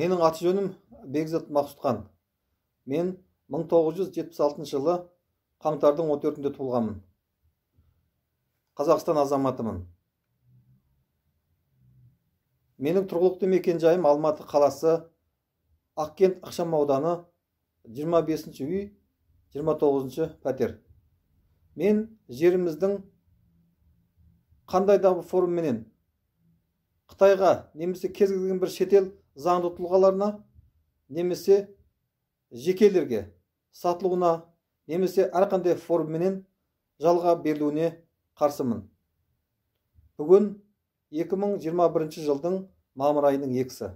менің аты жөнім бекзат мақсұтхан мен 1976 жылы қаңтардың 14 төртінде туылғанмын қазақстан азаматымын менің тұрғылықты мекенжайым алматы қаласы ақкент ықшам ауданы 25 бесінші үй 29 тоғызыншы пәтер мен жеріміздің қандай да қытайға немесе кез келген бір шетел заңды тұлғаларына немесе жекелерге сатылуына немесе әрқандай формаменен жалға берілуіне қарсымын бүгін 2021 жылдың мамыр айының екісі